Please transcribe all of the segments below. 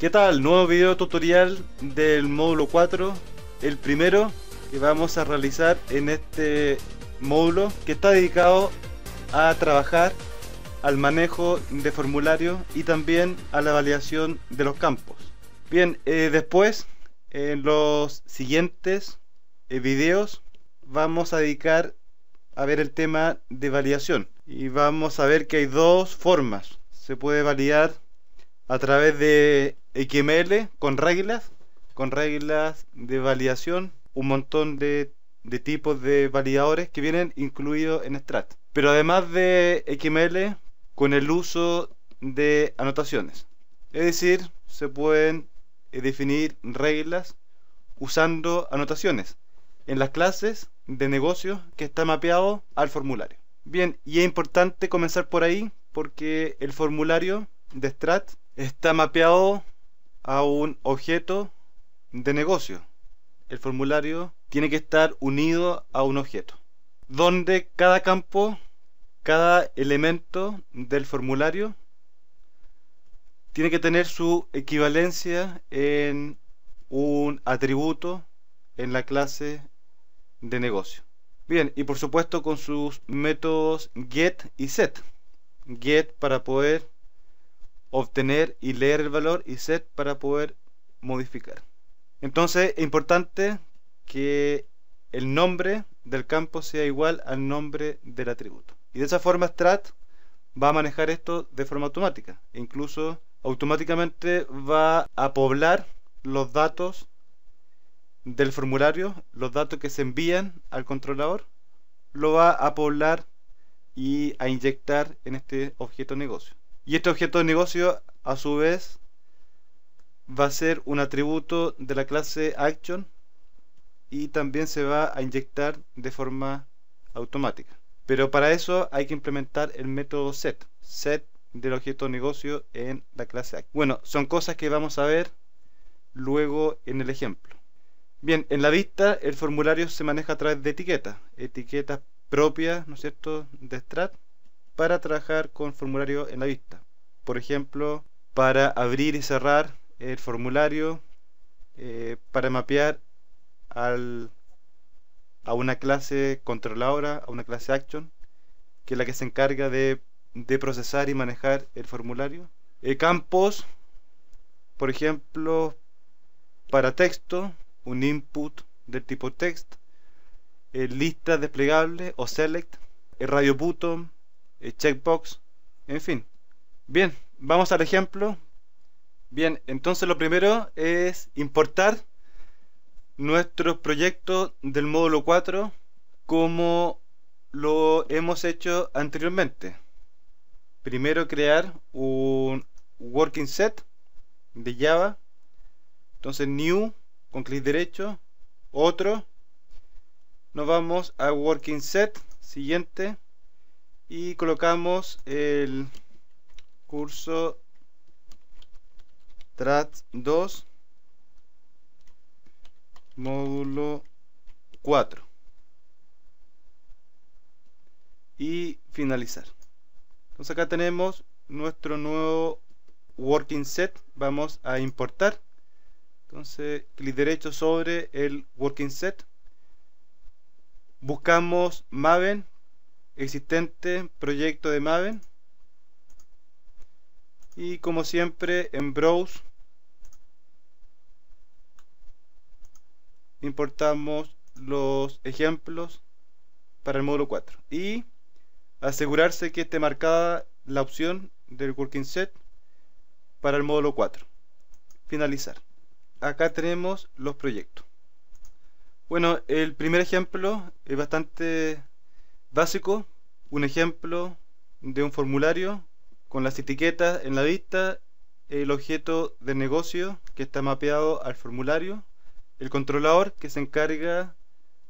¿Qué tal? Nuevo video tutorial del módulo 4, el primero que vamos a realizar en este módulo que está dedicado a trabajar al manejo de formularios y también a la validación de los campos. Bien, eh, después en los siguientes eh, videos vamos a dedicar a ver el tema de validación y vamos a ver que hay dos formas. Se puede validar a través de XML con reglas, con reglas de validación, un montón de, tipos de validadores que vienen incluidos en Strat. Pero además de XML, con el uso de anotaciones. Es decir, se pueden eh, definir reglas usando anotaciones en las clases de negocio que está mapeado al formulario. Bien, y es importante comenzar por ahí porque el formulario de Strat está mapeado a un objeto de negocio. El formulario tiene que estar unido a un objeto, donde cada campo, cada elemento del formulario tiene que tener su equivalencia en un atributo en la clase de negocio. Bien, y por supuesto con sus métodos get y set. Get para poder obtener y leer el valor y set para poder modificar. Entonces es importante que el nombre del campo sea igual al nombre del atributo. Y de esa forma Strat va a manejar esto de forma automática. E incluso automáticamente va a poblar los datos del formulario, los datos que se envían al controlador, lo va a poblar y a inyectar en este objeto negocio. Y este objeto de negocio, a su vez, va a ser un atributo de la clase action y también se va a inyectar de forma automática. Pero para eso hay que implementar el método set, set del objeto de negocio en la clase action. Bueno, son cosas que vamos a ver luego en el ejemplo. Bien, en la vista el formulario se maneja a través de etiquetas, etiquetas propias, ¿no es cierto?, de Strat para trabajar con formulario en la vista. Por ejemplo, para abrir y cerrar el formulario, eh, para mapear a una clase controladora, a una clase action, que es la que se encarga de, procesar y manejar el formulario. Eh, campos, por ejemplo, para texto, un input del tipo text, lista eh, lista desplegable o select, el radio button, eh, checkbox, en fin. Bien, vamos al ejemplo. Bien, entonces lo primero es importar nuestros proyectos del módulo 4 como lo hemos hecho anteriormente. Primero crear un working set de Java. Entonces new con clic derecho, otro. Nos vamos a working set, siguiente y colocamos el curso trat 2 módulo 4 y finalizar entonces acá tenemos nuestro nuevo working set vamos a importar entonces clic derecho sobre el working set buscamos maven existente proyecto de Maven y como siempre en Browse importamos los ejemplos para el módulo 4 y asegurarse que esté marcada la opción del working set para el módulo 4 finalizar acá tenemos los proyectos bueno el primer ejemplo es bastante básico un ejemplo de un formulario con las etiquetas en la vista, el objeto de negocio que está mapeado al formulario, el controlador que se encarga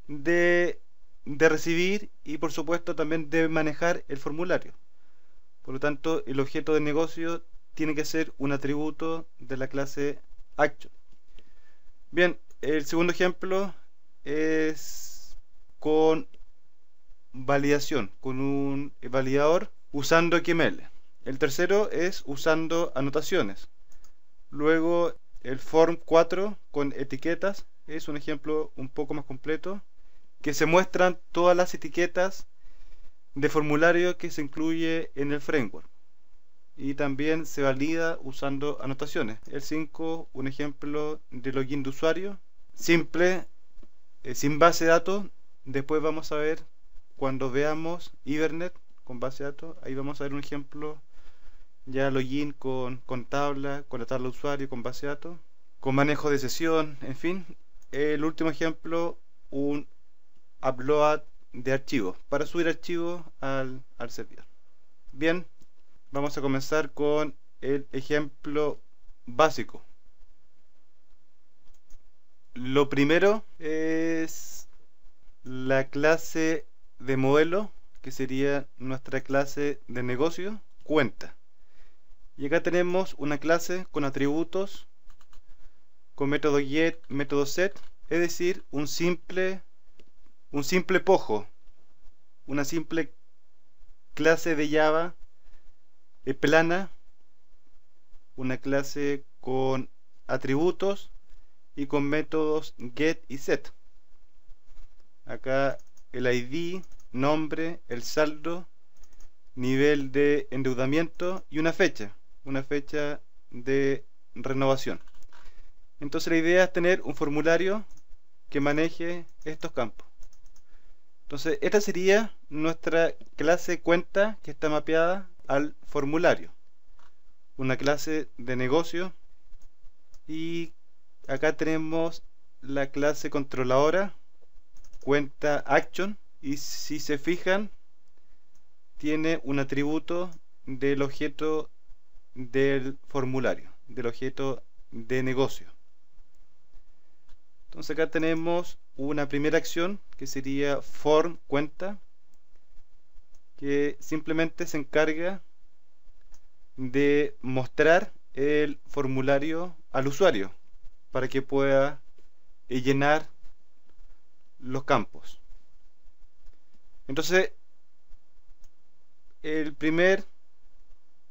de, de recibir y por supuesto también de manejar el formulario. Por lo tanto, el objeto de negocio tiene que ser un atributo de la clase action. Bien, el segundo ejemplo es con validación con un validador usando XML. El tercero es usando anotaciones. Luego el form 4 con etiquetas es un ejemplo un poco más completo que se muestran todas las etiquetas de formulario que se incluye en el framework y también se valida usando anotaciones. El 5, un ejemplo de login de usuario simple, eh, sin base de datos. Después vamos a ver cuando veamos Ibernet con base de datos, ahí vamos a ver un ejemplo ya login con, con tabla, con la tabla usuario, con base de datos, con manejo de sesión, en fin. El último ejemplo, un upload de archivos, para subir archivos al, al servidor. Bien, vamos a comenzar con el ejemplo básico. Lo primero es la clase de modelo, que sería nuestra clase de negocio, cuenta. Y acá tenemos una clase con atributos, con método get, método set, es decir, un simple, un simple pojo, una simple clase de Java eh, plana, una clase con atributos y con métodos get y set. Acá el ID, nombre, el saldo, nivel de endeudamiento y una fecha, una fecha de renovación. Entonces la idea es tener un formulario que maneje estos campos. Entonces esta sería nuestra clase cuenta que está mapeada al formulario. Una clase de negocio y acá tenemos la clase controladora cuenta action y si se fijan tiene un atributo del objeto del formulario, del objeto de negocio. Entonces acá tenemos una primera acción que sería form cuenta que simplemente se encarga de mostrar el formulario al usuario para que pueda llenar los campos. Entonces, el primer,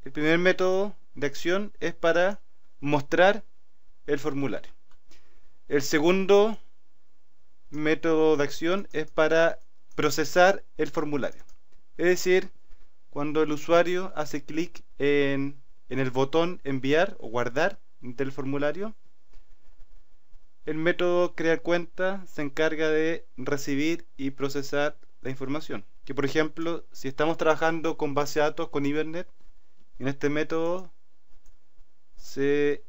el primer método de acción es para mostrar el formulario. El segundo método de acción es para procesar el formulario. Es decir, cuando el usuario hace clic en, en el botón enviar o guardar del formulario, el método crear cuenta se encarga de recibir y procesar la información. Que por ejemplo, si estamos trabajando con base de datos con Ibernet, en este método se,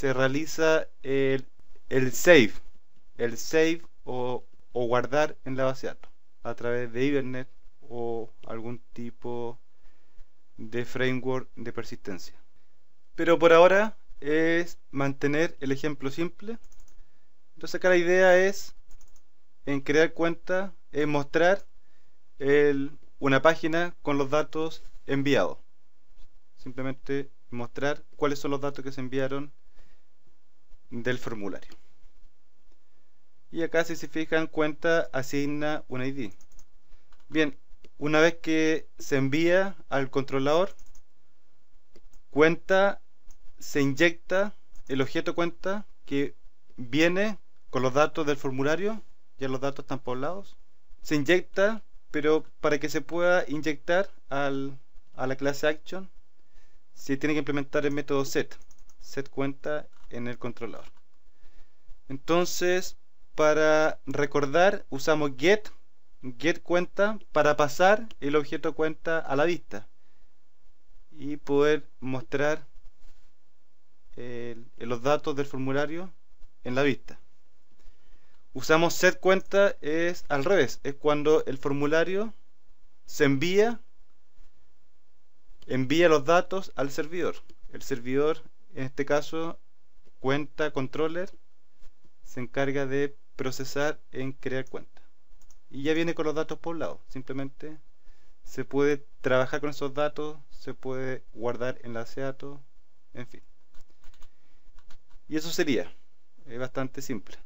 realiza el, save, el save o, o guardar en la base de datos a través de Ibernet o algún tipo de framework de persistencia. Pero por ahora es mantener el ejemplo simple entonces acá la idea es en crear cuenta, en mostrar una página con los datos enviados. Simplemente mostrar cuáles son los datos que se enviaron del formulario. Y acá si se fijan cuenta asigna un ID. Bien, una vez que se envía al controlador, cuenta se inyecta el objeto cuenta que viene con los datos del formulario, ya los datos están poblados. Se inyecta, pero para que se pueda inyectar a la clase action, se tiene que implementar el método set, set cuenta en el controlador. Entonces, para recordar, usamos get, get cuenta, para pasar el objeto cuenta a la vista y poder mostrar los datos del formulario en la vista usamos set cuenta es al revés, es cuando el formulario se envía, envía los datos al servidor. El servidor, en este caso, cuenta controller, se encarga de procesar en crear cuenta. Y ya viene con los datos poblados, simplemente se puede trabajar con esos datos, se puede guardar enlace datos, en fin. Y eso sería, es bastante simple.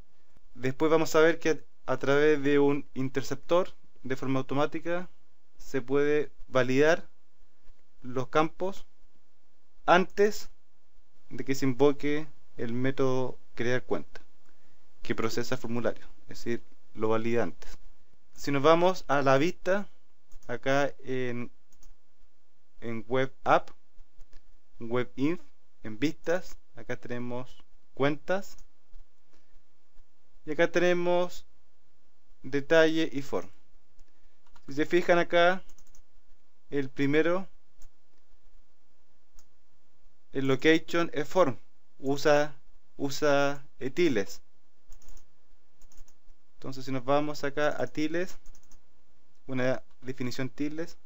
Después vamos a ver que a través de un interceptor de forma automática se puede validar los campos antes de que se invoque el método crear cuenta que procesa el formulario, es decir, lo valida antes. Si nos vamos a la vista, acá en, en web app, web en vistas, acá tenemos cuentas y acá tenemos detalle y form si se fijan acá el primero el location es form usa usa etiles entonces si nos vamos acá a tiles una definición tiles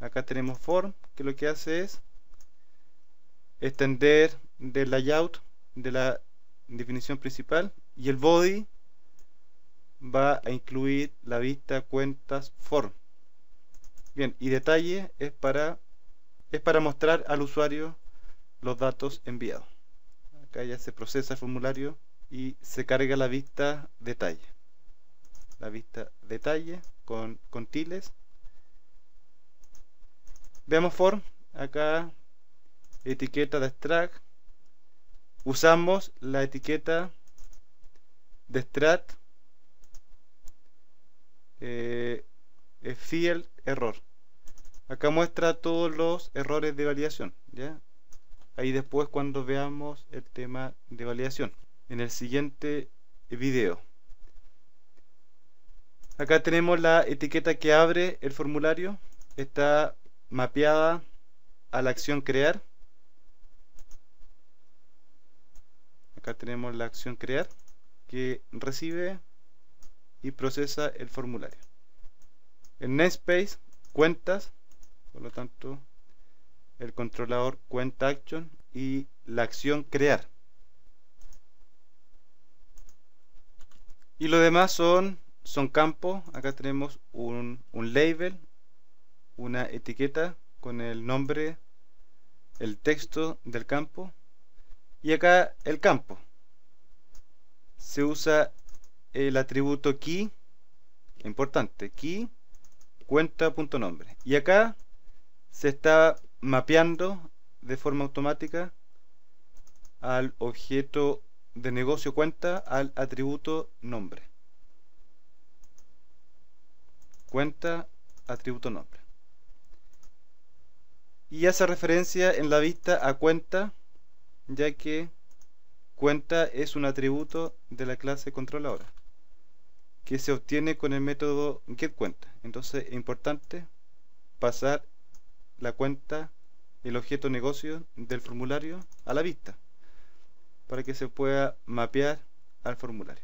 acá tenemos form que lo que hace es extender del layout de la definición principal y el body va a incluir la vista cuentas form bien y detalle es para es para mostrar al usuario los datos enviados acá ya se procesa el formulario y se carga la vista detalle la vista detalle con, con tiles veamos form acá etiqueta de extract usamos la etiqueta destrat eh, field error acá muestra todos los errores de validación ¿ya? ahí después cuando veamos el tema de validación en el siguiente video acá tenemos la etiqueta que abre el formulario está mapeada a la acción crear acá tenemos la acción crear que recibe y procesa el formulario. En namespace, cuentas, por lo tanto, el controlador cuenta action y la acción crear. Y lo demás son, son campos. Acá tenemos un label, una etiqueta con el nombre, el texto del campo y acá el campo se usa el atributo key, importante, key cuenta.nombre. Y acá se está mapeando de forma automática al objeto de negocio cuenta al atributo nombre. Cuenta atributo nombre. Y hace referencia en la vista a cuenta, ya que Cuenta es un atributo de la clase controladora que se obtiene con el método getCuenta. Entonces es importante pasar la cuenta, el objeto negocio del formulario a la vista para que se pueda mapear al formulario.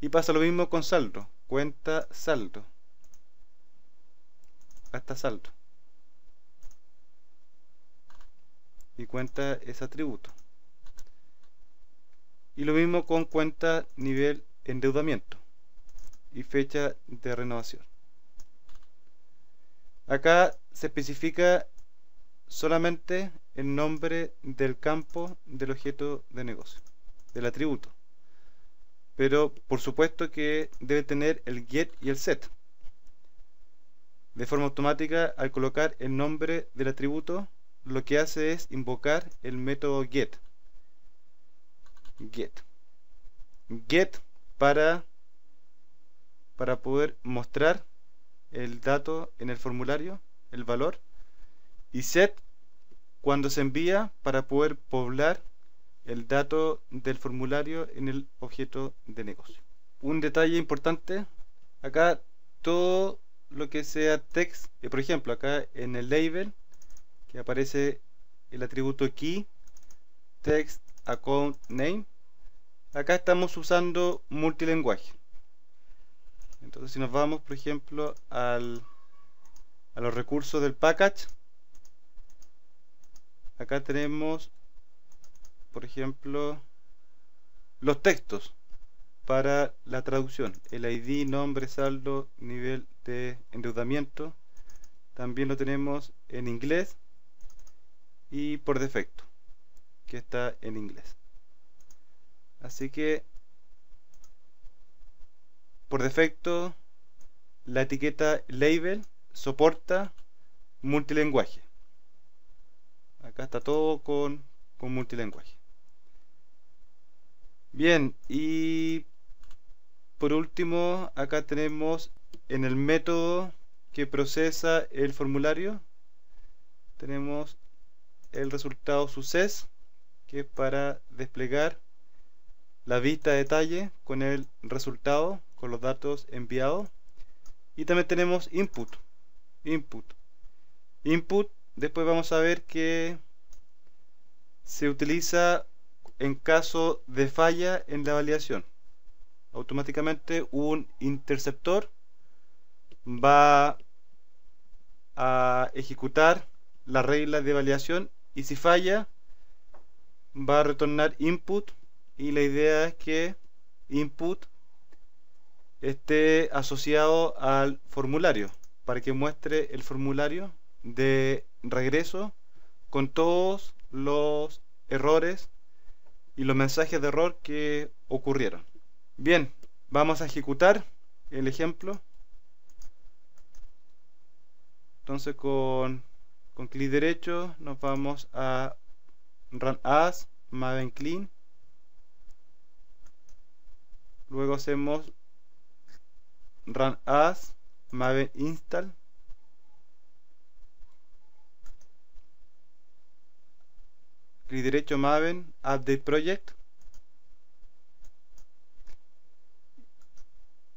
Y pasa lo mismo con saldo, cuenta saldo hasta saldo y cuenta es atributo y lo mismo con cuenta nivel endeudamiento y fecha de renovación acá se especifica solamente el nombre del campo del objeto de negocio del atributo pero por supuesto que debe tener el get y el set de forma automática al colocar el nombre del atributo lo que hace es invocar el método get get. Get para, para poder mostrar el dato en el formulario, el valor. Y set cuando se envía para poder poblar el dato del formulario en el objeto de negocio. Un detalle importante, acá todo lo que sea text, eh, por ejemplo, acá en el label que aparece el atributo key, text account name, acá estamos usando multilenguaje entonces si nos vamos por ejemplo a los recursos del package acá tenemos por ejemplo los textos para la traducción el ID, nombre, saldo, nivel de endeudamiento también lo tenemos en inglés y por defecto que está en inglés Así que por defecto la etiqueta label soporta multilenguaje. Acá está todo con, con multilenguaje. Bien, y por último, acá tenemos en el método que procesa el formulario, tenemos el resultado success, que es para desplegar la vista de detalle con el resultado, con los datos enviados. Y también tenemos input. Input. Input, después vamos a ver que se utiliza en caso de falla en la validación. Automáticamente un interceptor va a ejecutar la regla de validación y si falla va a retornar input y la idea es que input esté asociado al formulario para que muestre el formulario de regreso con todos los errores y los mensajes de error que ocurrieron. Bien, vamos a ejecutar el ejemplo. Entonces con, clic derecho nos vamos a Run As, Maven Clean luego hacemos run as maven install clic derecho maven update project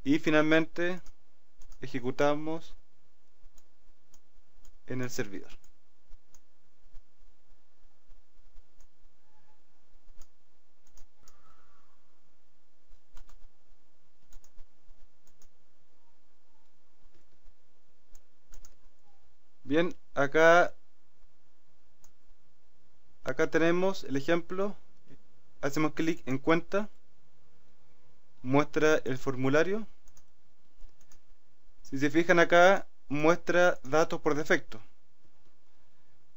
y finalmente ejecutamos en el servidor Bien, acá acá tenemos el ejemplo. Hacemos clic en cuenta. Muestra el formulario. Si se fijan acá, muestra datos por defecto.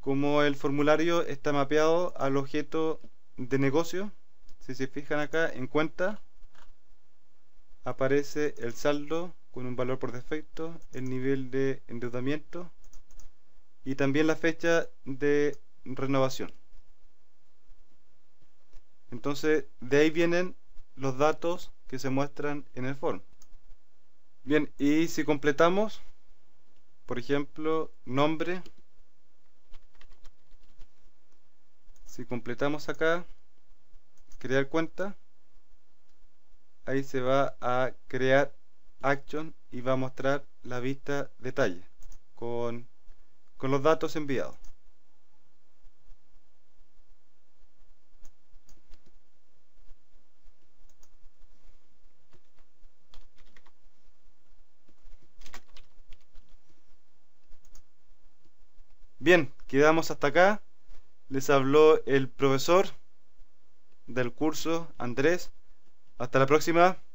Como el formulario está mapeado al objeto de negocio, si se fijan acá en cuenta, aparece el saldo con un valor por defecto, el nivel de endeudamiento, y también la fecha de renovación. Entonces, de ahí vienen los datos que se muestran en el form. Bien, y si completamos, por ejemplo, nombre, si completamos acá, crear cuenta, ahí se va a crear action y va a mostrar la vista detalle con con los datos enviados. Bien, quedamos hasta acá. Les habló el profesor del curso, Andrés. Hasta la próxima.